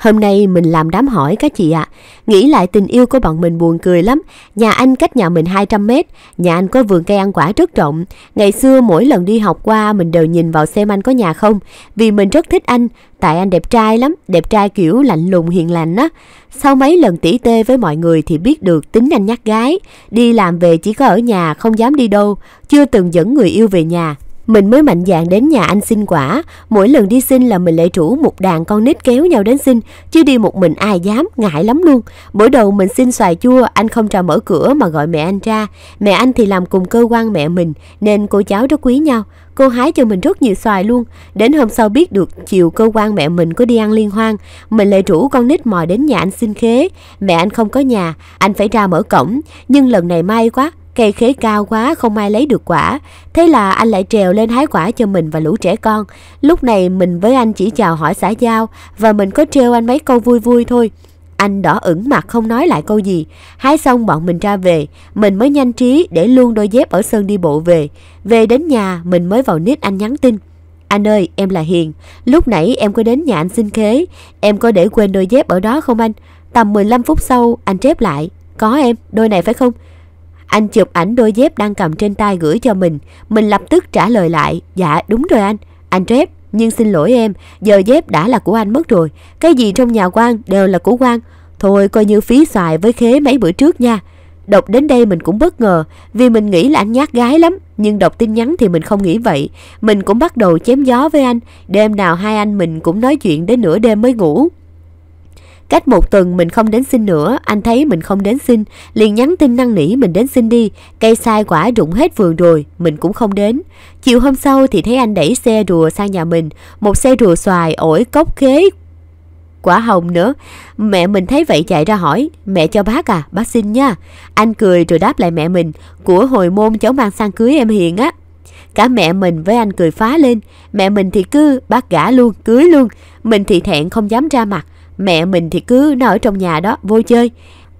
Hôm nay mình làm đám hỏi các chị ạ. À. Nghĩ lại tình yêu của bọn mình buồn cười lắm. Nhà anh cách nhà mình 200 mét. Nhà anh có vườn cây ăn quả rất rộng. Ngày xưa mỗi lần đi học qua mình đều nhìn vào xem anh có nhà không. Vì mình rất thích anh. Tại anh đẹp trai lắm. Đẹp trai kiểu lạnh lùng hiền lành á. Sau mấy lần tỉ tê với mọi người thì biết được tính anh nhắc gái. Đi làm về chỉ có ở nhà không dám đi đâu. Chưa từng dẫn người yêu về nhà. Mình mới mạnh dạn đến nhà anh xin quả, mỗi lần đi xin là mình lại rủ một đàn con nít kéo nhau đến xin, chứ đi một mình ai dám, ngại lắm luôn. Bữa đầu mình xin xoài chua, anh không ra mở cửa mà gọi mẹ anh ra. Mẹ anh thì làm cùng cơ quan mẹ mình, nên cô cháu rất quý nhau. Cô hái cho mình rất nhiều xoài luôn. Đến hôm sau biết được chiều cơ quan mẹ mình có đi ăn liên hoan, mình lại rủ con nít mò đến nhà anh xin khế. Mẹ anh không có nhà, anh phải ra mở cổng. Nhưng lần này may quá, Cây khế cao quá không ai lấy được quả Thế là anh lại trèo lên hái quả cho mình và lũ trẻ con Lúc này mình với anh chỉ chào hỏi xã giao Và mình có trêu anh mấy câu vui vui thôi Anh đỏ ửng mặt không nói lại câu gì Hái xong bọn mình ra về Mình mới nhanh trí để luôn đôi dép ở sân đi bộ về Về đến nhà mình mới vào nít anh nhắn tin anh ơi, em là Hiền. Lúc nãy em có đến nhà anh xin khế. Em có để quên đôi dép ở đó không anh? Tầm 15 phút sau, anh chép lại. Có em, đôi này phải không? Anh chụp ảnh đôi dép đang cầm trên tay gửi cho mình. Mình lập tức trả lời lại. Dạ đúng rồi anh, anh Trép. Nhưng xin lỗi em, giờ dép đã là của anh mất rồi. Cái gì trong nhà quan đều là của quan. Thôi coi như phí xài với khế mấy bữa trước nha. Đọc đến đây mình cũng bất ngờ vì mình nghĩ là anh nhát gái lắm. Nhưng đọc tin nhắn thì mình không nghĩ vậy. Mình cũng bắt đầu chém gió với anh. Đêm nào hai anh mình cũng nói chuyện đến nửa đêm mới ngủ. Cách một tuần mình không đến xin nữa, anh thấy mình không đến xin, liền nhắn tin năn nỉ mình đến xin đi, cây sai quả rụng hết vườn rồi, mình cũng không đến. Chiều hôm sau thì thấy anh đẩy xe rùa sang nhà mình, một xe rùa xoài, ổi, cốc khế, quả hồng nữa. Mẹ mình thấy vậy chạy ra hỏi, mẹ cho bác à, bác xin nha. Anh cười rồi đáp lại mẹ mình, của hồi môn cháu mang sang cưới em Hiền á. Cả mẹ mình với anh cười phá lên, mẹ mình thì cứ bác gả luôn, cưới luôn, mình thì thẹn không dám ra mặt. Mẹ mình thì cứ nó ở trong nhà đó, vô chơi.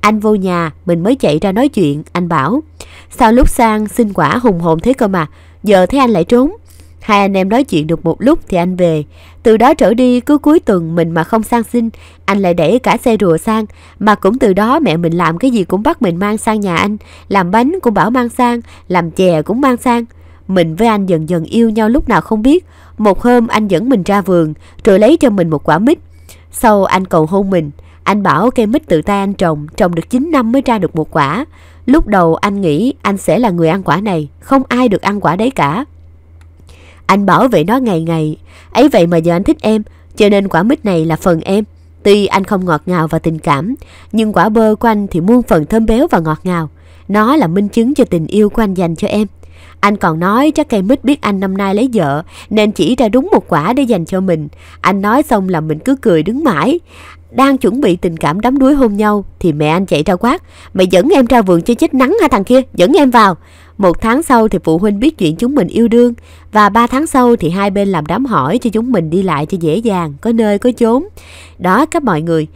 Anh vô nhà, mình mới chạy ra nói chuyện, anh bảo. Sao lúc sang xin quả hùng hồn thế cơ mà, giờ thấy anh lại trốn. Hai anh em nói chuyện được một lúc thì anh về. Từ đó trở đi cứ cuối tuần mình mà không sang xin, anh lại để cả xe rùa sang. Mà cũng từ đó mẹ mình làm cái gì cũng bắt mình mang sang nhà anh. Làm bánh cũng bảo mang sang, làm chè cũng mang sang. Mình với anh dần dần yêu nhau lúc nào không biết. Một hôm anh dẫn mình ra vườn, rồi lấy cho mình một quả mít. Sau anh cầu hôn mình, anh bảo cây mít tự tay anh trồng, trồng được 9 năm mới ra được một quả. Lúc đầu anh nghĩ anh sẽ là người ăn quả này, không ai được ăn quả đấy cả. Anh bảo vệ nó ngày ngày, ấy vậy mà giờ anh thích em, cho nên quả mít này là phần em. Tuy anh không ngọt ngào và tình cảm, nhưng quả bơ của anh thì muôn phần thơm béo và ngọt ngào. Nó là minh chứng cho tình yêu của anh dành cho em. Anh còn nói chắc cây mít biết anh năm nay lấy vợ nên chỉ ra đúng một quả để dành cho mình. Anh nói xong là mình cứ cười đứng mãi. Đang chuẩn bị tình cảm đắm đuối hôn nhau thì mẹ anh chạy ra quát. Mày dẫn em ra vườn cho chết nắng hả thằng kia? Dẫn em vào. Một tháng sau thì phụ huynh biết chuyện chúng mình yêu đương và ba tháng sau thì hai bên làm đám hỏi cho chúng mình đi lại cho dễ dàng, có nơi có chốn. Đó các mọi người.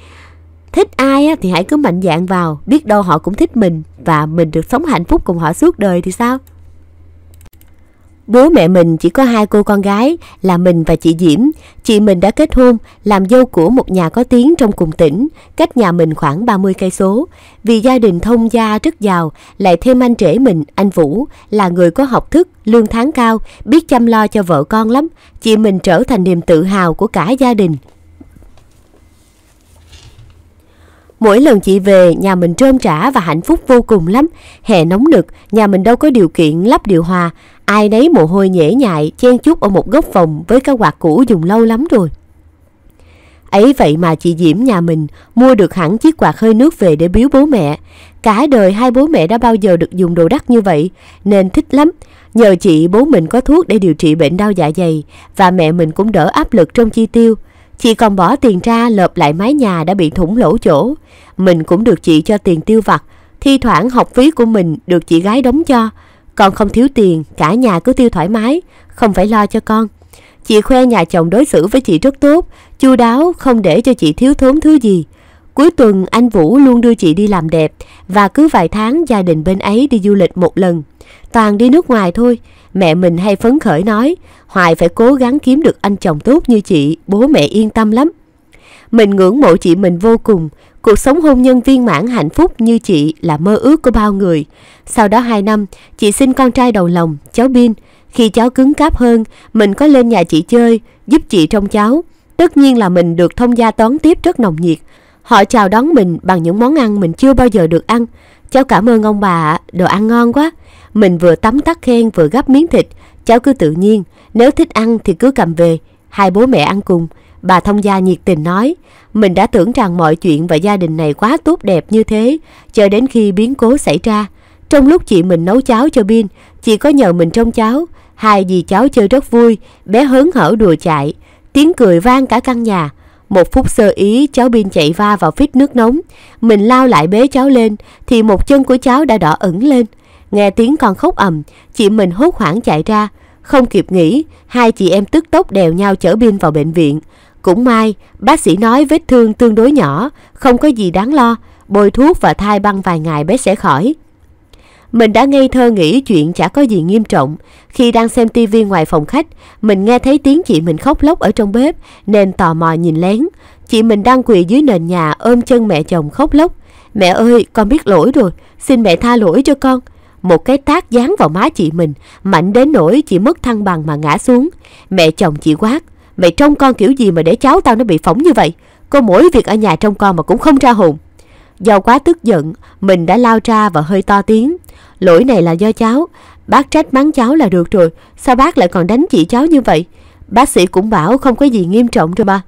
Thích ai thì hãy cứ mạnh dạn vào, biết đâu họ cũng thích mình và mình được sống hạnh phúc cùng họ suốt đời thì sao? Bố mẹ mình chỉ có hai cô con gái là mình và chị Diễm. Chị mình đã kết hôn, làm dâu của một nhà có tiếng trong cùng tỉnh, cách nhà mình khoảng 30 cây số. Vì gia đình thông gia rất giàu, lại thêm anh rể mình, anh Vũ, là người có học thức, lương tháng cao, biết chăm lo cho vợ con lắm. Chị mình trở thành niềm tự hào của cả gia đình. Mỗi lần chị về, nhà mình trơn trả và hạnh phúc vô cùng lắm. Hè nóng nực, nhà mình đâu có điều kiện lắp điều hòa ai nấy mồ hôi nhễ nhại chen chúc ở một góc phòng với cái quạt cũ dùng lâu lắm rồi. Ấy vậy mà chị Diễm nhà mình mua được hẳn chiếc quạt hơi nước về để biếu bố mẹ. Cả đời hai bố mẹ đã bao giờ được dùng đồ đắt như vậy nên thích lắm. Nhờ chị bố mình có thuốc để điều trị bệnh đau dạ dày và mẹ mình cũng đỡ áp lực trong chi tiêu. Chị còn bỏ tiền ra lợp lại mái nhà đã bị thủng lỗ chỗ. Mình cũng được chị cho tiền tiêu vặt. Thi thoảng học phí của mình được chị gái đóng cho con không thiếu tiền, cả nhà cứ tiêu thoải mái, không phải lo cho con. Chị khoe nhà chồng đối xử với chị rất tốt, chu đáo, không để cho chị thiếu thốn thứ gì. Cuối tuần anh Vũ luôn đưa chị đi làm đẹp và cứ vài tháng gia đình bên ấy đi du lịch một lần. Toàn đi nước ngoài thôi, mẹ mình hay phấn khởi nói, Hoài phải cố gắng kiếm được anh chồng tốt như chị, bố mẹ yên tâm lắm. Mình ngưỡng mộ chị mình vô cùng, Cuộc sống hôn nhân viên mãn hạnh phúc như chị là mơ ước của bao người. Sau đó 2 năm, chị sinh con trai đầu lòng, cháu Bin. Khi cháu cứng cáp hơn, mình có lên nhà chị chơi, giúp chị trông cháu. Tất nhiên là mình được thông gia toán tiếp rất nồng nhiệt. Họ chào đón mình bằng những món ăn mình chưa bao giờ được ăn. Cháu cảm ơn ông bà đồ ăn ngon quá. Mình vừa tắm tắt khen vừa gắp miếng thịt. Cháu cứ tự nhiên, nếu thích ăn thì cứ cầm về. Hai bố mẹ ăn cùng. Bà thông gia nhiệt tình nói, mình đã tưởng rằng mọi chuyện và gia đình này quá tốt đẹp như thế, chờ đến khi biến cố xảy ra. Trong lúc chị mình nấu cháo cho Bin, chị có nhờ mình trông cháu. Hai dì cháu chơi rất vui, bé hớn hở đùa chạy. Tiếng cười vang cả căn nhà. Một phút sơ ý, cháu Bin chạy va vào phít nước nóng. Mình lao lại bế cháu lên, thì một chân của cháu đã đỏ ửng lên. Nghe tiếng con khóc ầm, chị mình hốt hoảng chạy ra. Không kịp nghĩ, hai chị em tức tốc đèo nhau chở Bin vào bệnh viện. Cũng may, bác sĩ nói vết thương tương đối nhỏ, không có gì đáng lo, bôi thuốc và thai băng vài ngày bé sẽ khỏi. Mình đã ngây thơ nghĩ chuyện chả có gì nghiêm trọng. Khi đang xem tivi ngoài phòng khách, mình nghe thấy tiếng chị mình khóc lóc ở trong bếp, nên tò mò nhìn lén. Chị mình đang quỳ dưới nền nhà ôm chân mẹ chồng khóc lóc. Mẹ ơi, con biết lỗi rồi, xin mẹ tha lỗi cho con. Một cái tác dán vào má chị mình, mạnh đến nỗi chị mất thăng bằng mà ngã xuống. Mẹ chồng chị quát, Mày trông con kiểu gì mà để cháu tao nó bị phỏng như vậy Có mỗi việc ở nhà trông con mà cũng không ra hồn Do quá tức giận Mình đã lao ra và hơi to tiếng Lỗi này là do cháu Bác trách mắng cháu là được rồi Sao bác lại còn đánh chị cháu như vậy Bác sĩ cũng bảo không có gì nghiêm trọng rồi ba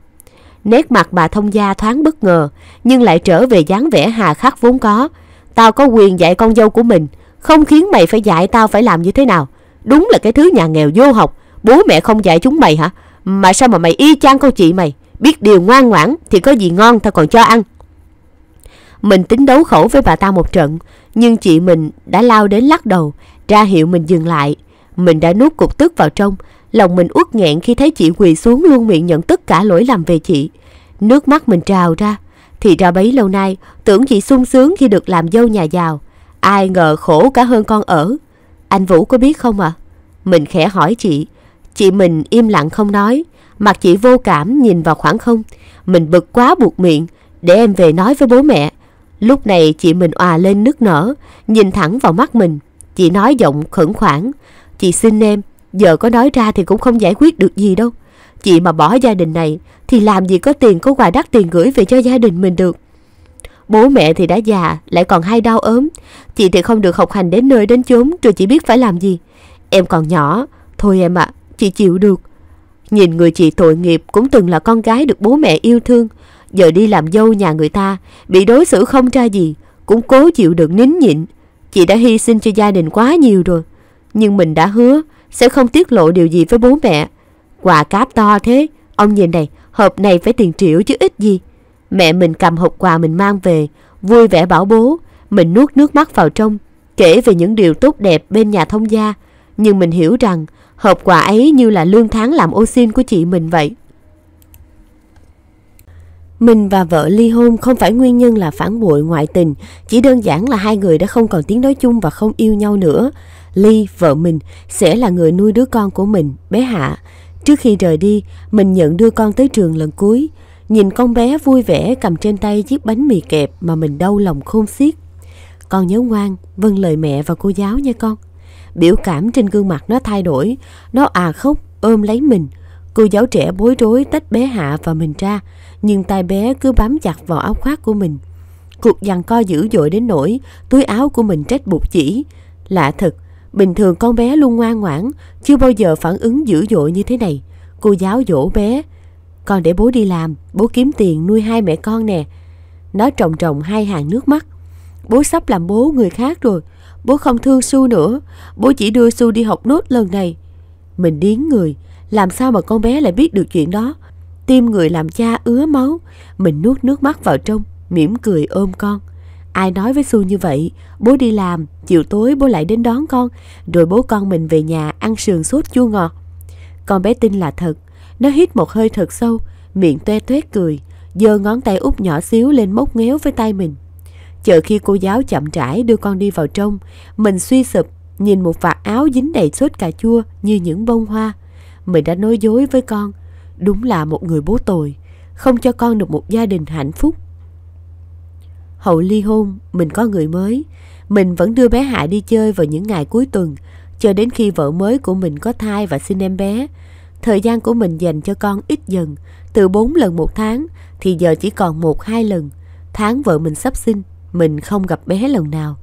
Nét mặt bà thông gia thoáng bất ngờ Nhưng lại trở về dáng vẻ hà khắc vốn có Tao có quyền dạy con dâu của mình Không khiến mày phải dạy tao phải làm như thế nào Đúng là cái thứ nhà nghèo vô học Bố mẹ không dạy chúng mày hả mà sao mà mày y chang cô chị mày Biết điều ngoan ngoãn thì có gì ngon tao còn cho ăn Mình tính đấu khẩu với bà ta một trận Nhưng chị mình đã lao đến lắc đầu Ra hiệu mình dừng lại Mình đã nuốt cục tức vào trong Lòng mình uất nghẹn khi thấy chị quỳ xuống luôn miệng nhận tất cả lỗi làm về chị Nước mắt mình trào ra Thì ra bấy lâu nay Tưởng chị sung sướng khi được làm dâu nhà giàu Ai ngờ khổ cả hơn con ở Anh Vũ có biết không ạ à? Mình khẽ hỏi chị Chị mình im lặng không nói, mặt chị vô cảm nhìn vào khoảng không. Mình bực quá buộc miệng, để em về nói với bố mẹ. Lúc này chị mình òa lên nức nở, nhìn thẳng vào mắt mình. Chị nói giọng khẩn khoản, chị xin em, giờ có nói ra thì cũng không giải quyết được gì đâu. Chị mà bỏ gia đình này thì làm gì có tiền có quà đắt tiền gửi về cho gia đình mình được. Bố mẹ thì đã già, lại còn hay đau ốm. Chị thì không được học hành đến nơi đến chốn rồi chị biết phải làm gì. Em còn nhỏ, thôi em ạ, à, chị chịu được. Nhìn người chị tội nghiệp cũng từng là con gái được bố mẹ yêu thương, giờ đi làm dâu nhà người ta, bị đối xử không ra gì, cũng cố chịu được nín nhịn. Chị đã hy sinh cho gia đình quá nhiều rồi, nhưng mình đã hứa sẽ không tiết lộ điều gì với bố mẹ. Quà cáp to thế, ông nhìn này, hộp này phải tiền triệu chứ ít gì. Mẹ mình cầm hộp quà mình mang về, vui vẻ bảo bố, mình nuốt nước mắt vào trong, kể về những điều tốt đẹp bên nhà thông gia. Nhưng mình hiểu rằng Hộp quà ấy như là lương tháng làm ô xin của chị mình vậy. Mình và vợ ly hôn không phải nguyên nhân là phản bội ngoại tình, chỉ đơn giản là hai người đã không còn tiếng nói chung và không yêu nhau nữa. Ly, vợ mình, sẽ là người nuôi đứa con của mình, bé Hạ. Trước khi rời đi, mình nhận đưa con tới trường lần cuối. Nhìn con bé vui vẻ cầm trên tay chiếc bánh mì kẹp mà mình đau lòng khôn xiết. Con nhớ ngoan, vâng lời mẹ và cô giáo nha con. Biểu cảm trên gương mặt nó thay đổi, nó à khóc, ôm lấy mình. Cô giáo trẻ bối rối tách bé Hạ và mình ra, nhưng tay bé cứ bám chặt vào áo khoác của mình. Cuộc giằng co dữ dội đến nỗi túi áo của mình trách buộc chỉ. Lạ thật, bình thường con bé luôn ngoan ngoãn, chưa bao giờ phản ứng dữ dội như thế này. Cô giáo dỗ bé, con để bố đi làm, bố kiếm tiền nuôi hai mẹ con nè. Nó trồng trồng hai hàng nước mắt. Bố sắp làm bố người khác rồi, bố không thương Su nữa, bố chỉ đưa Su đi học nốt lần này. Mình điến người, làm sao mà con bé lại biết được chuyện đó? Tim người làm cha ứa máu, mình nuốt nước mắt vào trong, mỉm cười ôm con. Ai nói với Su như vậy, bố đi làm, chiều tối bố lại đến đón con, rồi bố con mình về nhà ăn sườn sốt chua ngọt. Con bé tin là thật, nó hít một hơi thật sâu, miệng toe toét cười, giơ ngón tay út nhỏ xíu lên móc ngéo với tay mình. Chờ khi cô giáo chậm rãi đưa con đi vào trong, mình suy sụp, nhìn một vạt áo dính đầy sốt cà chua như những bông hoa. Mình đã nói dối với con, đúng là một người bố tồi, không cho con được một gia đình hạnh phúc. Hậu ly hôn, mình có người mới. Mình vẫn đưa bé Hạ đi chơi vào những ngày cuối tuần, cho đến khi vợ mới của mình có thai và sinh em bé. Thời gian của mình dành cho con ít dần, từ 4 lần một tháng thì giờ chỉ còn một hai lần. Tháng vợ mình sắp sinh mình không gặp bé lần nào.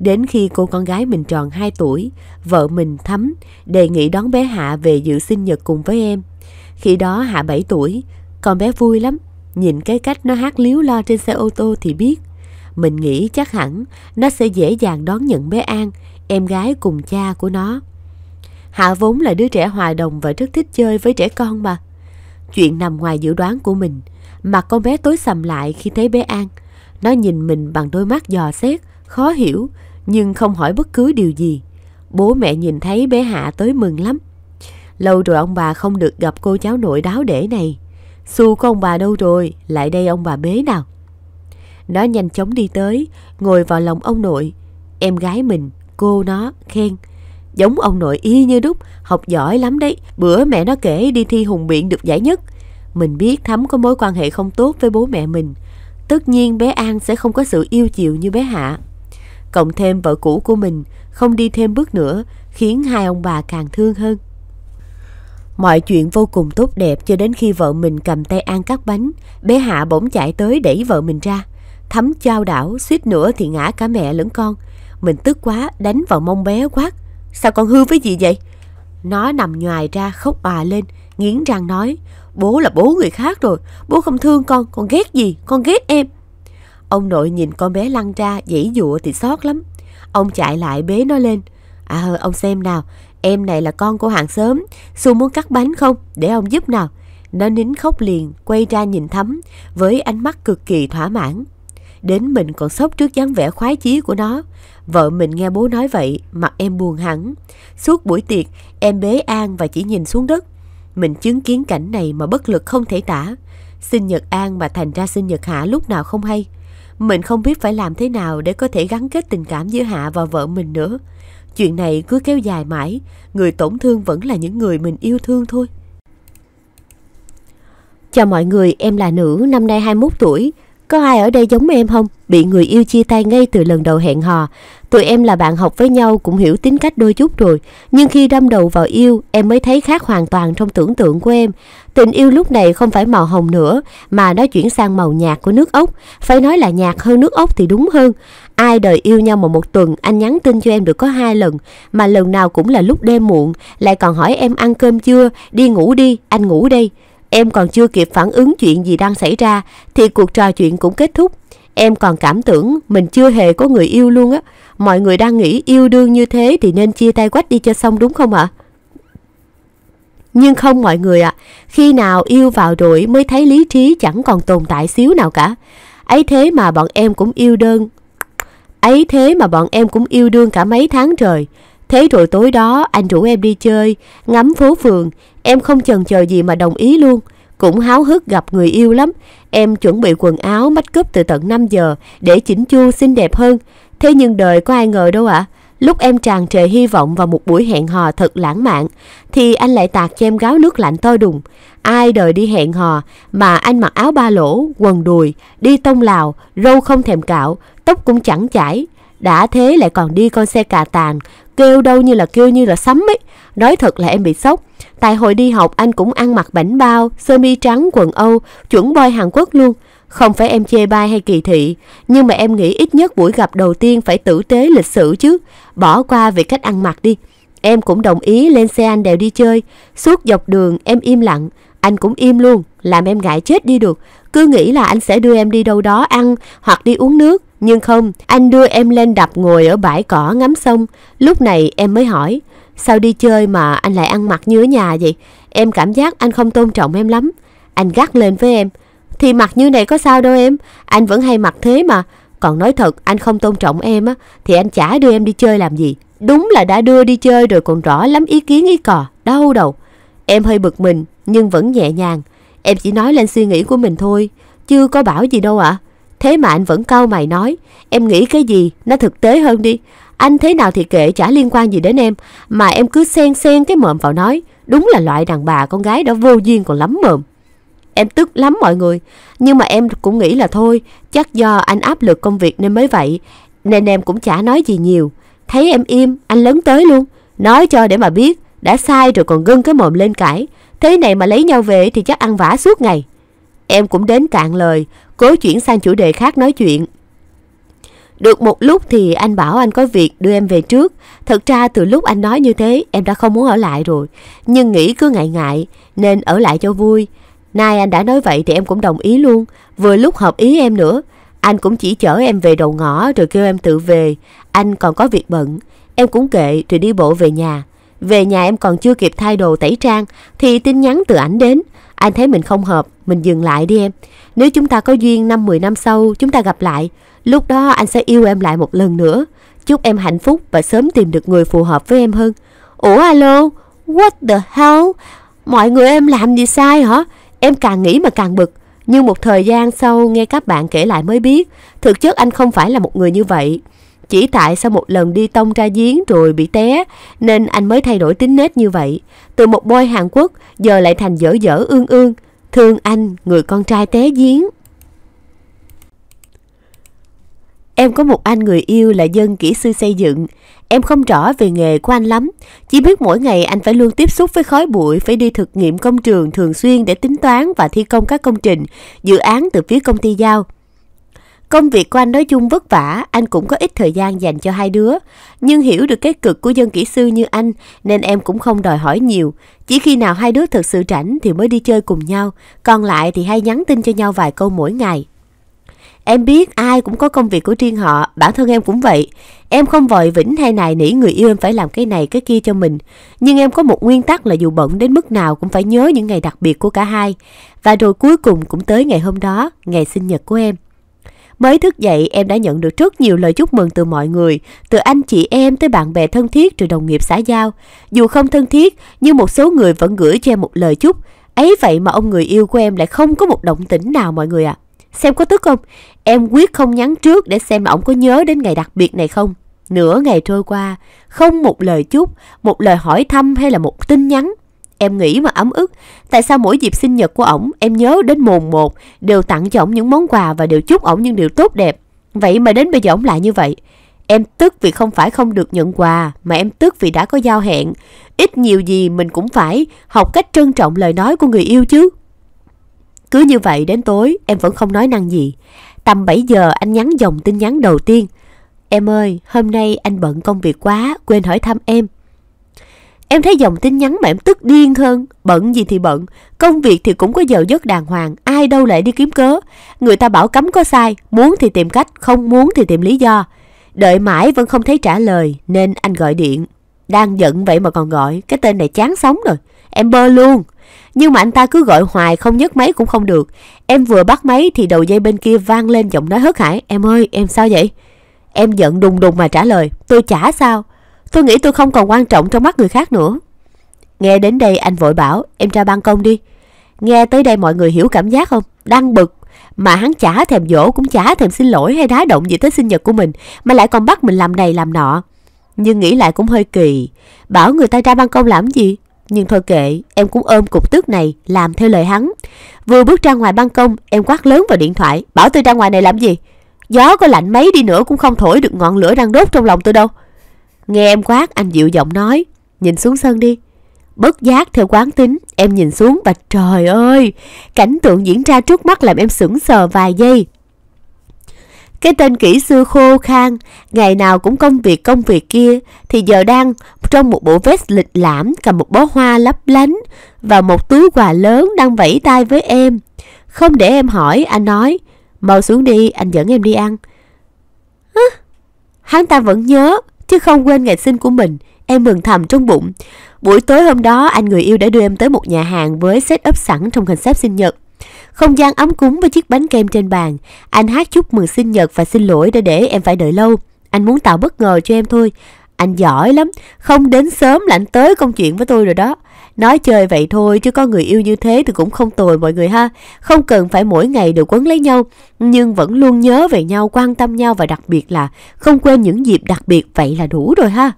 Đến khi cô con gái mình tròn 2 tuổi, vợ mình Thắm đề nghị đón bé Hạ về dự sinh nhật cùng với em. Khi đó Hạ 7 tuổi, con bé vui lắm, nhìn cái cách nó hát líu lo trên xe ô tô thì biết. Mình nghĩ chắc hẳn nó sẽ dễ dàng đón nhận bé An, em gái cùng cha của nó. Hạ vốn là đứa trẻ hòa đồng và rất thích chơi với trẻ con mà. Chuyện nằm ngoài dự đoán của mình, mà con bé tối sầm lại khi thấy bé An – nó nhìn mình bằng đôi mắt dò xét, khó hiểu, nhưng không hỏi bất cứ điều gì. Bố mẹ nhìn thấy bé Hạ tới mừng lắm. Lâu rồi ông bà không được gặp cô cháu nội đáo để này. Xu của ông bà đâu rồi, lại đây ông bà bế nào. Nó nhanh chóng đi tới, ngồi vào lòng ông nội. Em gái mình, cô nó, khen. Giống ông nội y như đúc, học giỏi lắm đấy. Bữa mẹ nó kể đi thi hùng biện được giải nhất. Mình biết Thắm có mối quan hệ không tốt với bố mẹ mình tất nhiên bé An sẽ không có sự yêu chiều như bé Hạ. Cộng thêm vợ cũ của mình không đi thêm bước nữa khiến hai ông bà càng thương hơn. Mọi chuyện vô cùng tốt đẹp cho đến khi vợ mình cầm tay An cắt bánh, bé Hạ bỗng chạy tới đẩy vợ mình ra. Thấm chao đảo, suýt nữa thì ngã cả mẹ lẫn con. Mình tức quá, đánh vào mông bé quát. Sao con hư với gì vậy? Nó nằm nhòi ra khóc bà lên, nghiến răng nói, bố là bố người khác rồi, bố không thương con, con ghét gì, con ghét em. Ông nội nhìn con bé lăn ra, dãy dụa thì xót lắm. Ông chạy lại bế nó lên. À ông xem nào, em này là con của hàng xóm, Xu muốn cắt bánh không, để ông giúp nào. Nó nín khóc liền, quay ra nhìn thấm với ánh mắt cực kỳ thỏa mãn. Đến mình còn sốc trước dáng vẻ khoái chí của nó. Vợ mình nghe bố nói vậy, mặt em buồn hẳn. Suốt buổi tiệc, em bế An và chỉ nhìn xuống đất. Mình chứng kiến cảnh này mà bất lực không thể tả. Sinh Nhật An mà thành ra sinh Nhật Hạ lúc nào không hay. Mình không biết phải làm thế nào để có thể gắn kết tình cảm giữa Hạ và vợ mình nữa. Chuyện này cứ kéo dài mãi, người tổn thương vẫn là những người mình yêu thương thôi. Chào mọi người, em là nữ, năm nay 21 tuổi, có ai ở đây giống em không? Bị người yêu chia tay ngay từ lần đầu hẹn hò. Tụi em là bạn học với nhau cũng hiểu tính cách đôi chút rồi. Nhưng khi đâm đầu vào yêu, em mới thấy khác hoàn toàn trong tưởng tượng của em. Tình yêu lúc này không phải màu hồng nữa, mà nó chuyển sang màu nhạt của nước ốc. Phải nói là nhạt hơn nước ốc thì đúng hơn. Ai đời yêu nhau mà một tuần, anh nhắn tin cho em được có hai lần. Mà lần nào cũng là lúc đêm muộn, lại còn hỏi em ăn cơm chưa, đi ngủ đi, anh ngủ đây. Em còn chưa kịp phản ứng chuyện gì đang xảy ra thì cuộc trò chuyện cũng kết thúc. Em còn cảm tưởng mình chưa hề có người yêu luôn á. Mọi người đang nghĩ yêu đương như thế thì nên chia tay quách đi cho xong đúng không ạ? Nhưng không mọi người ạ, à, khi nào yêu vào rồi mới thấy lý trí chẳng còn tồn tại xíu nào cả. Ấy thế mà bọn em cũng yêu đơn. Ấy thế mà bọn em cũng yêu đương cả mấy tháng trời. Thế rồi tối đó anh rủ em đi chơi, ngắm phố phường, em không chần chờ gì mà đồng ý luôn. Cũng háo hức gặp người yêu lắm, em chuẩn bị quần áo, make up từ tận 5 giờ để chỉnh chu xinh đẹp hơn. Thế nhưng đời có ai ngờ đâu ạ. À? Lúc em tràn trề hy vọng vào một buổi hẹn hò thật lãng mạn, thì anh lại tạt cho em gáo nước lạnh to đùng. Ai đời đi hẹn hò mà anh mặc áo ba lỗ, quần đùi, đi tông lào, râu không thèm cạo, tóc cũng chẳng chải, đã thế lại còn đi con xe cà tàn kêu đâu như là kêu như là sấm ấy. Nói thật là em bị sốc. Tại hồi đi học anh cũng ăn mặc bảnh bao, sơ mi trắng, quần Âu, chuẩn boy Hàn Quốc luôn. Không phải em chê bai hay kỳ thị, nhưng mà em nghĩ ít nhất buổi gặp đầu tiên phải tử tế lịch sử chứ. Bỏ qua việc cách ăn mặc đi. Em cũng đồng ý lên xe anh đèo đi chơi. Suốt dọc đường em im lặng, anh cũng im luôn, làm em ngại chết đi được. Cứ nghĩ là anh sẽ đưa em đi đâu đó ăn hoặc đi uống nước. Nhưng không, anh đưa em lên đập ngồi ở bãi cỏ ngắm sông. Lúc này em mới hỏi, sao đi chơi mà anh lại ăn mặc như ở nhà vậy? Em cảm giác anh không tôn trọng em lắm. Anh gắt lên với em, thì mặc như này có sao đâu em, anh vẫn hay mặc thế mà. Còn nói thật, anh không tôn trọng em á, thì anh chả đưa em đi chơi làm gì. Đúng là đã đưa đi chơi rồi còn rõ lắm ý kiến ý cò, đau đầu. Em hơi bực mình, nhưng vẫn nhẹ nhàng. Em chỉ nói lên suy nghĩ của mình thôi, chưa có bảo gì đâu ạ. À. Thế mà anh vẫn cau mày nói, em nghĩ cái gì, nó thực tế hơn đi. Anh thế nào thì kệ chả liên quan gì đến em, mà em cứ xen xen cái mồm vào nói. Đúng là loại đàn bà con gái đó vô duyên còn lắm mồm. Em tức lắm mọi người, nhưng mà em cũng nghĩ là thôi, chắc do anh áp lực công việc nên mới vậy, nên em cũng chả nói gì nhiều. Thấy em im, anh lớn tới luôn, nói cho để mà biết, đã sai rồi còn gân cái mồm lên cãi. Thế này mà lấy nhau về thì chắc ăn vả suốt ngày. Em cũng đến cạn lời, cố chuyển sang chủ đề khác nói chuyện. Được một lúc thì anh bảo anh có việc đưa em về trước. Thật ra từ lúc anh nói như thế em đã không muốn ở lại rồi. Nhưng nghĩ cứ ngại ngại nên ở lại cho vui. Nay anh đã nói vậy thì em cũng đồng ý luôn. Vừa lúc hợp ý em nữa. Anh cũng chỉ chở em về đầu ngõ rồi kêu em tự về. Anh còn có việc bận. Em cũng kệ rồi đi bộ về nhà. Về nhà em còn chưa kịp thay đồ tẩy trang thì tin nhắn từ ảnh đến. Anh thấy mình không hợp, mình dừng lại đi em. Nếu chúng ta có duyên 5-10 năm sau, chúng ta gặp lại. Lúc đó anh sẽ yêu em lại một lần nữa. Chúc em hạnh phúc và sớm tìm được người phù hợp với em hơn. Ủa alo, what the hell? Mọi người em làm gì sai hả? Em càng nghĩ mà càng bực. Nhưng một thời gian sau nghe các bạn kể lại mới biết, thực chất anh không phải là một người như vậy. Chỉ tại sau một lần đi tông ra giếng rồi bị té, nên anh mới thay đổi tính nết như vậy. Từ một boy Hàn Quốc, giờ lại thành dở dở ương ương. Thương anh, người con trai té giếng. Em có một anh người yêu là dân kỹ sư xây dựng. Em không rõ về nghề của anh lắm. Chỉ biết mỗi ngày anh phải luôn tiếp xúc với khói bụi, phải đi thực nghiệm công trường thường xuyên để tính toán và thi công các công trình, dự án từ phía công ty giao. Công việc của anh nói chung vất vả, anh cũng có ít thời gian dành cho hai đứa. Nhưng hiểu được cái cực của dân kỹ sư như anh, nên em cũng không đòi hỏi nhiều. Chỉ khi nào hai đứa thật sự rảnh thì mới đi chơi cùng nhau, còn lại thì hay nhắn tin cho nhau vài câu mỗi ngày. Em biết ai cũng có công việc của riêng họ, bản thân em cũng vậy. Em không vội vĩnh hay nài nỉ người yêu em phải làm cái này cái kia cho mình. Nhưng em có một nguyên tắc là dù bận đến mức nào cũng phải nhớ những ngày đặc biệt của cả hai. Và rồi cuối cùng cũng tới ngày hôm đó, ngày sinh nhật của em. Mới thức dậy em đã nhận được rất nhiều lời chúc mừng từ mọi người, từ anh chị em tới bạn bè thân thiết rồi đồng nghiệp xã giao. Dù không thân thiết, nhưng một số người vẫn gửi cho em một lời chúc. Ấy vậy mà ông người yêu của em lại không có một động tĩnh nào mọi người ạ. À. Xem có tức không? Em quyết không nhắn trước để xem ông có nhớ đến ngày đặc biệt này không. Nửa ngày trôi qua, không một lời chúc, một lời hỏi thăm hay là một tin nhắn. Em nghĩ mà ấm ức, tại sao mỗi dịp sinh nhật của ổng em nhớ đến mồn một, đều tặng cho ổng những món quà và đều chúc ổng những điều tốt đẹp. Vậy mà đến bây giờ ổng lại như vậy. Em tức vì không phải không được nhận quà, mà em tức vì đã có giao hẹn. Ít nhiều gì mình cũng phải học cách trân trọng lời nói của người yêu chứ. Cứ như vậy đến tối em vẫn không nói năng gì. Tầm 7 giờ anh nhắn dòng tin nhắn đầu tiên. Em ơi, hôm nay anh bận công việc quá, quên hỏi thăm em. Em thấy dòng tin nhắn mà em tức điên hơn Bận gì thì bận Công việc thì cũng có giờ giấc đàng hoàng Ai đâu lại đi kiếm cớ Người ta bảo cấm có sai Muốn thì tìm cách Không muốn thì tìm lý do Đợi mãi vẫn không thấy trả lời Nên anh gọi điện Đang giận vậy mà còn gọi Cái tên này chán sống rồi Em bơ luôn Nhưng mà anh ta cứ gọi hoài Không nhấc máy cũng không được Em vừa bắt máy Thì đầu dây bên kia vang lên giọng nói hớt hải Em ơi em sao vậy Em giận đùng đùng mà trả lời Tôi chả sao Tôi nghĩ tôi không còn quan trọng trong mắt người khác nữa. Nghe đến đây anh vội bảo em ra ban công đi. Nghe tới đây mọi người hiểu cảm giác không? Đang bực. Mà hắn chả thèm dỗ cũng chả thèm xin lỗi hay đá động gì tới sinh nhật của mình mà lại còn bắt mình làm này làm nọ. Nhưng nghĩ lại cũng hơi kỳ. Bảo người ta ra ban công làm gì? Nhưng thôi kệ, em cũng ôm cục tức này làm theo lời hắn. Vừa bước ra ngoài ban công, em quát lớn vào điện thoại, bảo tôi ra ngoài này làm gì? Gió có lạnh mấy đi nữa cũng không thổi được ngọn lửa đang đốt trong lòng tôi đâu. Nghe em quát anh dịu giọng nói Nhìn xuống sân đi Bất giác theo quán tính Em nhìn xuống và trời ơi Cảnh tượng diễn ra trước mắt làm em sững sờ vài giây cái tên kỹ sư khô khan ngày nào cũng công việc công việc kia thì giờ đang trong một bộ vest lịch lãm cầm một bó hoa lấp lánh và một túi quà lớn đang vẫy tay với em không để em hỏi anh nói mau xuống đi anh dẫn em đi ăn hắn ta vẫn nhớ chứ không quên ngày sinh của mình. Em mừng thầm trong bụng. Buổi tối hôm đó, anh người yêu đã đưa em tới một nhà hàng với set up sẵn trong hình xếp sinh nhật. Không gian ấm cúng với chiếc bánh kem trên bàn. Anh hát chúc mừng sinh nhật và xin lỗi đã để em phải đợi lâu. Anh muốn tạo bất ngờ cho em thôi. Anh giỏi lắm, không đến sớm là anh tới công chuyện với tôi rồi đó. Nói chơi vậy thôi chứ có người yêu như thế thì cũng không tồi mọi người ha. Không cần phải mỗi ngày đều quấn lấy nhau, nhưng vẫn luôn nhớ về nhau, quan tâm nhau và đặc biệt là không quên những dịp đặc biệt vậy là đủ rồi ha.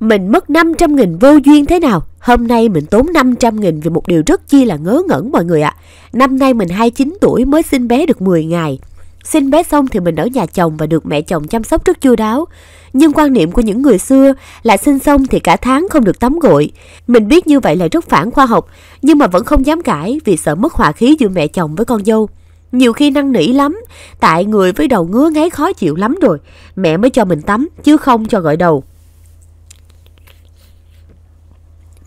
Mình mất 500 nghìn vô duyên thế nào? Hôm nay mình tốn 500 nghìn vì một điều rất chi là ngớ ngẩn mọi người ạ. À. Năm nay mình 29 tuổi mới sinh bé được 10 ngày. Sinh bé xong thì mình ở nhà chồng và được mẹ chồng chăm sóc rất chu đáo. Nhưng quan niệm của những người xưa là sinh xong thì cả tháng không được tắm gội. Mình biết như vậy là rất phản khoa học, nhưng mà vẫn không dám cãi vì sợ mất hòa khí giữa mẹ chồng với con dâu. Nhiều khi năn nỉ lắm, tại người với đầu ngứa ngáy khó chịu lắm rồi, mẹ mới cho mình tắm chứ không cho gội đầu.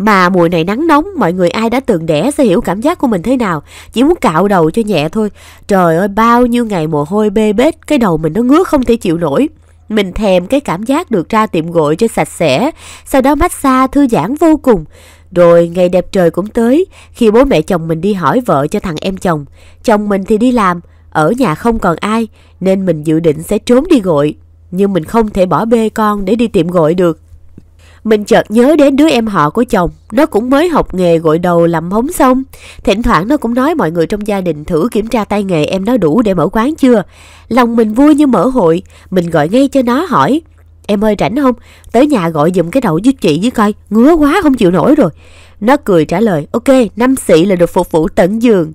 Mà mùa này nắng nóng, mọi người ai đã từng đẻ sẽ hiểu cảm giác của mình thế nào. Chỉ muốn cạo đầu cho nhẹ thôi. Trời ơi, bao nhiêu ngày mồ hôi bê bết, cái đầu mình nó ngứa không thể chịu nổi. Mình thèm cái cảm giác được ra tiệm gội cho sạch sẽ, sau đó massage thư giãn vô cùng. Rồi ngày đẹp trời cũng tới, khi bố mẹ chồng mình đi hỏi vợ cho thằng em chồng. Chồng mình thì đi làm, ở nhà không còn ai, nên mình dự định sẽ trốn đi gội. Nhưng mình không thể bỏ bê con để đi tiệm gội được. Mình chợt nhớ đến đứa em họ của chồng, nó cũng mới học nghề gội đầu làm móng xong. Thỉnh thoảng nó cũng nói mọi người trong gia đình thử kiểm tra tay nghề em nó đủ để mở quán chưa. Lòng mình vui như mở hội, mình gọi ngay cho nó hỏi. Em ơi rảnh không? Tới nhà gọi giùm cái đầu với chị với coi, ngứa quá không chịu nổi rồi. Nó cười trả lời, ok, năm sĩ là được phục vụ tận giường.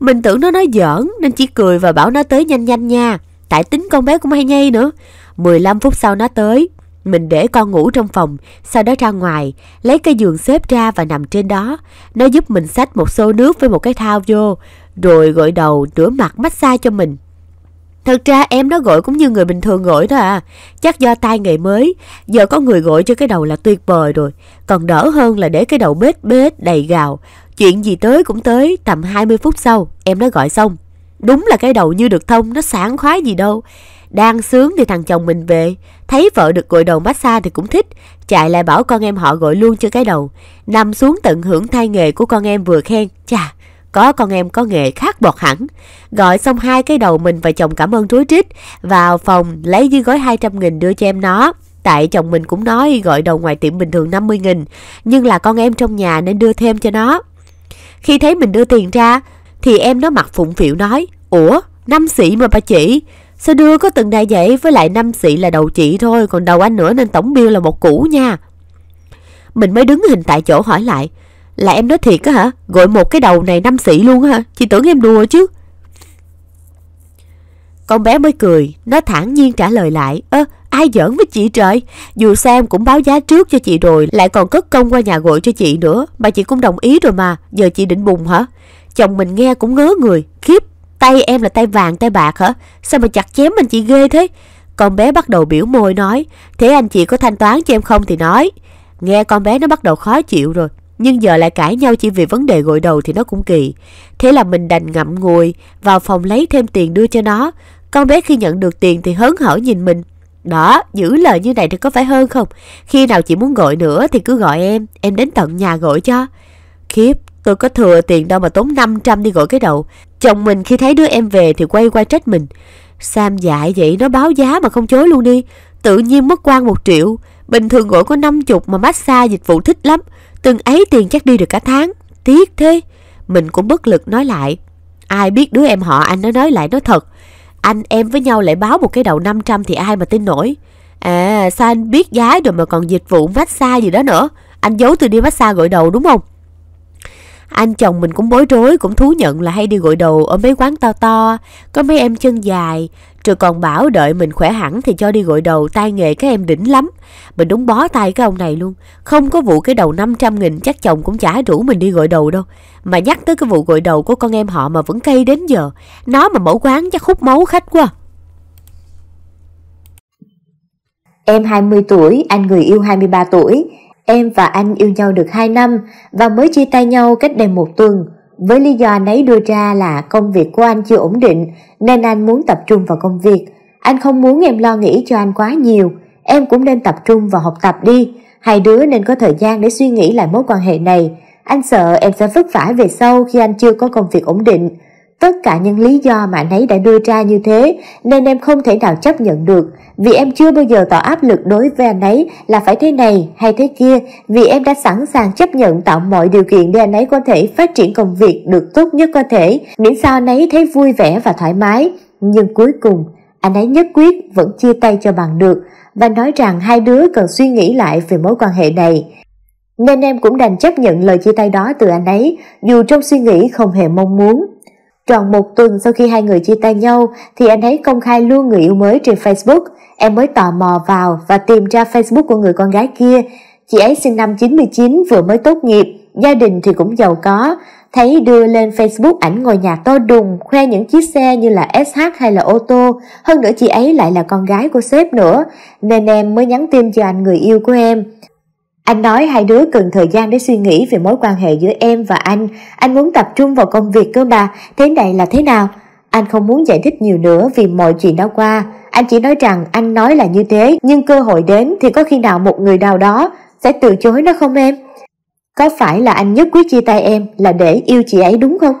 Mình tưởng nó nói giỡn nên chỉ cười và bảo nó tới nhanh nhanh nha. Tại tính con bé cũng hay nhây nữa. 15 phút sau nó tới, mình để con ngủ trong phòng, sau đó ra ngoài, lấy cái giường xếp ra và nằm trên đó. Nó giúp mình xách một xô nước với một cái thao vô, rồi gội đầu, rửa mặt, massage cho mình. Thật ra em nó gội cũng như người bình thường gội đó à. Chắc do tai nghề mới, giờ có người gội cho cái đầu là tuyệt vời rồi. Còn đỡ hơn là để cái đầu bết bết đầy gào. Chuyện gì tới cũng tới, tầm 20 phút sau, em nó gọi xong. Đúng là cái đầu như được thông, nó sáng khoái gì đâu. Đang sướng thì thằng chồng mình về, thấy vợ được gội đầu massage thì cũng thích, chạy lại bảo con em họ gội luôn cho cái đầu. Nằm xuống tận hưởng thay nghề của con em vừa khen, chà, có con em có nghề khác bọt hẳn. Gọi xong hai cái đầu mình và chồng cảm ơn rối trích vào phòng lấy dưới gói 200 nghìn đưa cho em nó. Tại chồng mình cũng nói gọi đầu ngoài tiệm bình thường 50 nghìn, nhưng là con em trong nhà nên đưa thêm cho nó. Khi thấy mình đưa tiền ra, thì em nó mặt phụng phịu nói, Ủa, năm sĩ mà bà chỉ Sơ đưa có từng đại dãy với lại năm sĩ là đầu chị thôi, còn đầu anh nữa nên tổng bill là một củ nha. Mình mới đứng hình tại chỗ hỏi lại, là em nói thiệt á hả? Gọi một cái đầu này năm sĩ luôn hả? Chị tưởng em đùa chứ. Con bé mới cười, nó thản nhiên trả lời lại, ơ, ai giỡn với chị trời? Dù sao em cũng báo giá trước cho chị rồi, lại còn cất công qua nhà gọi cho chị nữa, mà chị cũng đồng ý rồi mà, giờ chị định bùng hả? Chồng mình nghe cũng ngớ người, khiếp. Tay em là tay vàng, tay bạc hả? Sao mà chặt chém anh chị ghê thế? Con bé bắt đầu biểu môi nói, thế anh chị có thanh toán cho em không thì nói. Nghe con bé nó bắt đầu khó chịu rồi, nhưng giờ lại cãi nhau chỉ vì vấn đề gội đầu thì nó cũng kỳ. Thế là mình đành ngậm ngùi, vào phòng lấy thêm tiền đưa cho nó. Con bé khi nhận được tiền thì hớn hở nhìn mình. Đó, giữ lời như này thì có phải hơn không? Khi nào chị muốn gọi nữa thì cứ gọi em, em đến tận nhà gọi cho. Khiếp, tôi có thừa tiền đâu mà tốn 500 đi gọi cái đầu. Chồng mình khi thấy đứa em về thì quay qua trách mình. Sam dại vậy nó báo giá mà không chối luôn đi. Tự nhiên mất quan một triệu. Bình thường gọi có năm chục mà massage dịch vụ thích lắm. Từng ấy tiền chắc đi được cả tháng. Tiếc thế. Mình cũng bất lực nói lại. Ai biết đứa em họ anh nó nói lại nói thật. Anh em với nhau lại báo một cái đầu 500 thì ai mà tin nổi. À, sao anh biết giá rồi mà còn dịch vụ massage gì đó nữa? Anh giấu tôi đi massage gội đầu đúng không? Anh chồng mình cũng bối rối, cũng thú nhận là hay đi gội đầu ở mấy quán to to, có mấy em chân dài. Rồi còn bảo đợi mình khỏe hẳn thì cho đi gội đầu, tai nghề các em đỉnh lắm. Mình đúng bó tay cái ông này luôn. Không có vụ cái đầu 500 nghìn chắc chồng cũng chả rủ mình đi gội đầu đâu. Mà nhắc tới cái vụ gội đầu của con em họ mà vẫn cay đến giờ. Nó mà mẫu quán chắc hút máu khách quá. Em 20 tuổi, anh người yêu 23 tuổi. Em và anh yêu nhau được 2 năm và mới chia tay nhau cách đây một tuần. Với lý do anh ấy đưa ra là công việc của anh chưa ổn định nên anh muốn tập trung vào công việc. Anh không muốn em lo nghĩ cho anh quá nhiều. Em cũng nên tập trung vào học tập đi. Hai đứa nên có thời gian để suy nghĩ lại mối quan hệ này. Anh sợ em sẽ vất vả về sau khi anh chưa có công việc ổn định. Tất cả những lý do mà anh ấy đã đưa ra như thế nên em không thể nào chấp nhận được vì em chưa bao giờ tỏ áp lực đối với anh ấy là phải thế này hay thế kia vì em đã sẵn sàng chấp nhận tạo mọi điều kiện để anh ấy có thể phát triển công việc được tốt nhất có thể miễn sao anh ấy thấy vui vẻ và thoải mái. Nhưng cuối cùng, anh ấy nhất quyết vẫn chia tay cho bằng được và nói rằng hai đứa cần suy nghĩ lại về mối quan hệ này. Nên em cũng đành chấp nhận lời chia tay đó từ anh ấy dù trong suy nghĩ không hề mong muốn. Tròn một tuần sau khi hai người chia tay nhau thì anh ấy công khai luôn người yêu mới trên Facebook. Em mới tò mò vào và tìm ra Facebook của người con gái kia. Chị ấy sinh năm 99 vừa mới tốt nghiệp, gia đình thì cũng giàu có. Thấy đưa lên Facebook ảnh ngồi nhà to đùng, khoe những chiếc xe như là SH hay là ô tô. Hơn nữa chị ấy lại là con gái của sếp nữa, nên em mới nhắn tin cho anh người yêu của em. Anh nói hai đứa cần thời gian để suy nghĩ về mối quan hệ giữa em và anh. Anh muốn tập trung vào công việc cơ mà, thế này là thế nào? Anh không muốn giải thích nhiều nữa vì mọi chuyện đã qua. Anh chỉ nói rằng anh nói là như thế, nhưng cơ hội đến thì có khi nào một người nào đó sẽ từ chối nó không em? Có phải là anh nhất quyết chia tay em là để yêu chị ấy đúng không?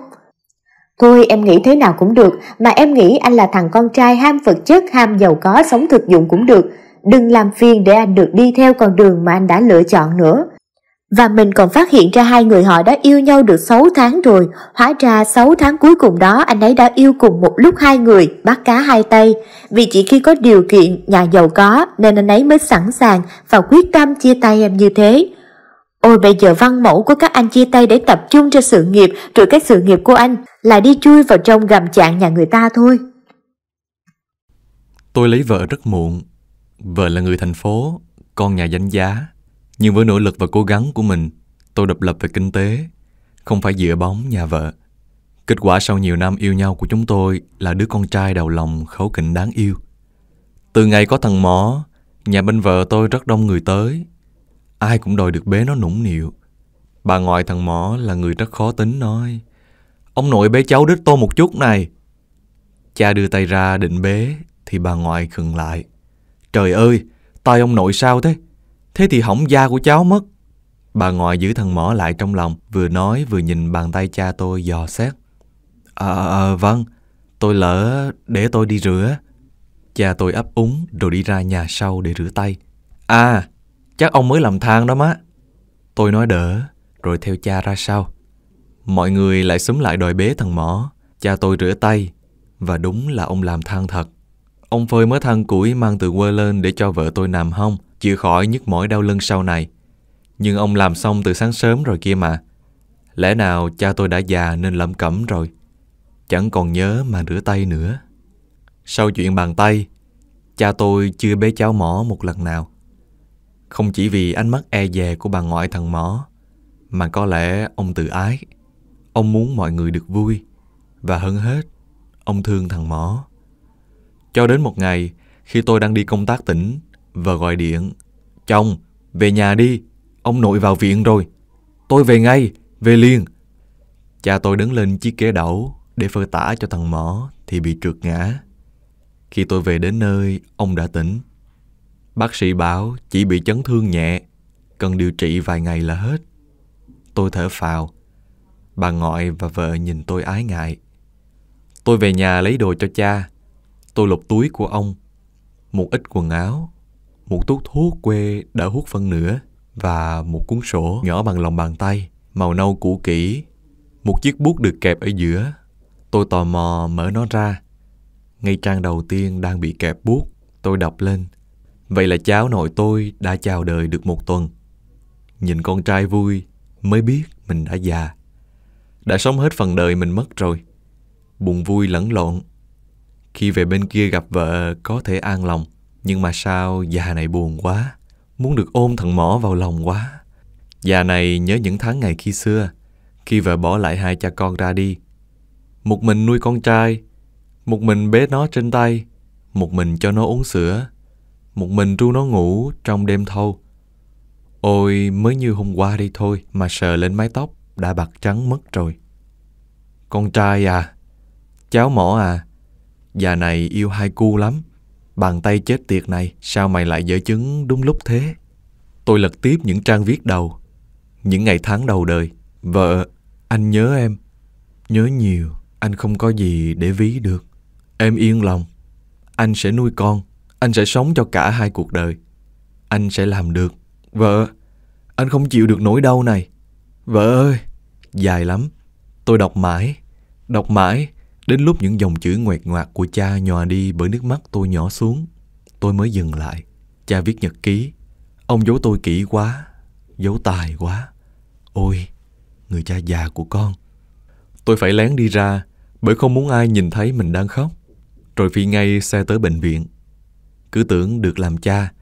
Thôi em nghĩ thế nào cũng được, mà em nghĩ anh là thằng con trai ham vật chất, ham giàu có, sống thực dụng cũng được đừng làm phiền để anh được đi theo con đường mà anh đã lựa chọn nữa. Và mình còn phát hiện ra hai người họ đã yêu nhau được 6 tháng rồi, hóa ra 6 tháng cuối cùng đó anh ấy đã yêu cùng một lúc hai người, bắt cá hai tay. Vì chỉ khi có điều kiện, nhà giàu có nên anh ấy mới sẵn sàng và quyết tâm chia tay em như thế. Ôi bây giờ văn mẫu của các anh chia tay để tập trung cho sự nghiệp, rồi cái sự nghiệp của anh là đi chui vào trong gầm chạng nhà người ta thôi. Tôi lấy vợ rất muộn, Vợ là người thành phố, con nhà danh giá. Nhưng với nỗ lực và cố gắng của mình, tôi độc lập về kinh tế, không phải dựa bóng nhà vợ. Kết quả sau nhiều năm yêu nhau của chúng tôi là đứa con trai đầu lòng khấu kỉnh đáng yêu. Từ ngày có thằng mỏ, nhà bên vợ tôi rất đông người tới. Ai cũng đòi được bé nó nũng nịu. Bà ngoại thằng mỏ là người rất khó tính nói. Ông nội bé cháu đít tô một chút này. Cha đưa tay ra định bế thì bà ngoại khừng lại. Trời ơi, tay ông nội sao thế? Thế thì hỏng da của cháu mất. Bà ngoại giữ thằng mỏ lại trong lòng, vừa nói vừa nhìn bàn tay cha tôi dò xét. À, à, à, vâng, tôi lỡ để tôi đi rửa. Cha tôi ấp úng rồi đi ra nhà sau để rửa tay. À, chắc ông mới làm thang đó má. Tôi nói đỡ, rồi theo cha ra sau. Mọi người lại xúm lại đòi bế thằng mỏ. Cha tôi rửa tay, và đúng là ông làm thang thật. Ông Phơi mới thăng củi mang từ quê lên để cho vợ tôi nằm hông, chịu khỏi nhức mỏi đau lưng sau này. Nhưng ông làm xong từ sáng sớm rồi kia mà. Lẽ nào cha tôi đã già nên lẩm cẩm rồi. Chẳng còn nhớ mà rửa tay nữa. Sau chuyện bàn tay, cha tôi chưa bế cháu mỏ một lần nào. Không chỉ vì ánh mắt e dè của bà ngoại thằng mỏ, mà có lẽ ông tự ái. Ông muốn mọi người được vui. Và hơn hết, ông thương thằng mỏ. Cho đến một ngày, khi tôi đang đi công tác tỉnh và gọi điện, chồng, về nhà đi, ông nội vào viện rồi. Tôi về ngay, về liền. Cha tôi đứng lên chiếc ghế đẩu để phơi tả cho thằng mỏ thì bị trượt ngã. Khi tôi về đến nơi, ông đã tỉnh. Bác sĩ bảo chỉ bị chấn thương nhẹ, cần điều trị vài ngày là hết. Tôi thở phào. Bà ngoại và vợ nhìn tôi ái ngại. Tôi về nhà lấy đồ cho cha. Tôi lục túi của ông, một ít quần áo, một tút thuốc quê đã hút phân nửa và một cuốn sổ nhỏ bằng lòng bàn tay, màu nâu cũ kỹ, một chiếc bút được kẹp ở giữa. Tôi tò mò mở nó ra. Ngay trang đầu tiên đang bị kẹp bút, tôi đọc lên. Vậy là cháu nội tôi đã chào đời được một tuần. Nhìn con trai vui mới biết mình đã già. Đã sống hết phần đời mình mất rồi. Buồn vui lẫn lộn khi về bên kia gặp vợ có thể an lòng, nhưng mà sao già này buồn quá, muốn được ôm thằng mỏ vào lòng quá. Già này nhớ những tháng ngày khi xưa, khi vợ bỏ lại hai cha con ra đi. Một mình nuôi con trai, một mình bế nó trên tay, một mình cho nó uống sữa, một mình ru nó ngủ trong đêm thâu. Ôi, mới như hôm qua đi thôi mà sờ lên mái tóc đã bạc trắng mất rồi. Con trai à, cháu mỏ à, Già này yêu hai cu lắm Bàn tay chết tiệt này Sao mày lại dở chứng đúng lúc thế Tôi lật tiếp những trang viết đầu Những ngày tháng đầu đời Vợ, anh nhớ em Nhớ nhiều, anh không có gì để ví được Em yên lòng Anh sẽ nuôi con Anh sẽ sống cho cả hai cuộc đời Anh sẽ làm được Vợ, anh không chịu được nỗi đau này Vợ ơi, dài lắm Tôi đọc mãi, đọc mãi Đến lúc những dòng chữ ngoẹt ngoạc của cha nhòa đi bởi nước mắt tôi nhỏ xuống, tôi mới dừng lại. Cha viết nhật ký. Ông giấu tôi kỹ quá, giấu tài quá. Ôi, người cha già của con. Tôi phải lén đi ra bởi không muốn ai nhìn thấy mình đang khóc. Rồi phi ngay xe tới bệnh viện. Cứ tưởng được làm cha,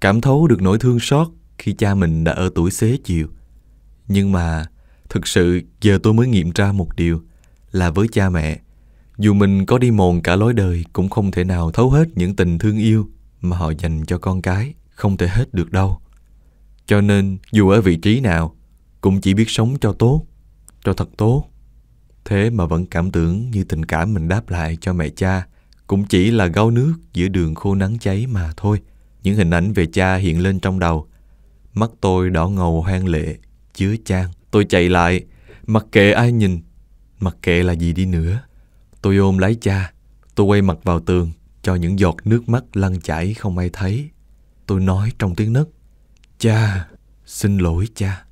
cảm thấu được nỗi thương xót khi cha mình đã ở tuổi xế chiều. Nhưng mà thực sự giờ tôi mới nghiệm ra một điều là với cha mẹ dù mình có đi mòn cả lối đời cũng không thể nào thấu hết những tình thương yêu mà họ dành cho con cái, không thể hết được đâu. Cho nên, dù ở vị trí nào, cũng chỉ biết sống cho tốt, cho thật tốt. Thế mà vẫn cảm tưởng như tình cảm mình đáp lại cho mẹ cha cũng chỉ là gáo nước giữa đường khô nắng cháy mà thôi. Những hình ảnh về cha hiện lên trong đầu. Mắt tôi đỏ ngầu hoang lệ, chứa chan. Tôi chạy lại, mặc kệ ai nhìn, mặc kệ là gì đi nữa. Tôi ôm lấy cha, tôi quay mặt vào tường, cho những giọt nước mắt lăn chảy không ai thấy. Tôi nói trong tiếng nấc, cha, xin lỗi cha.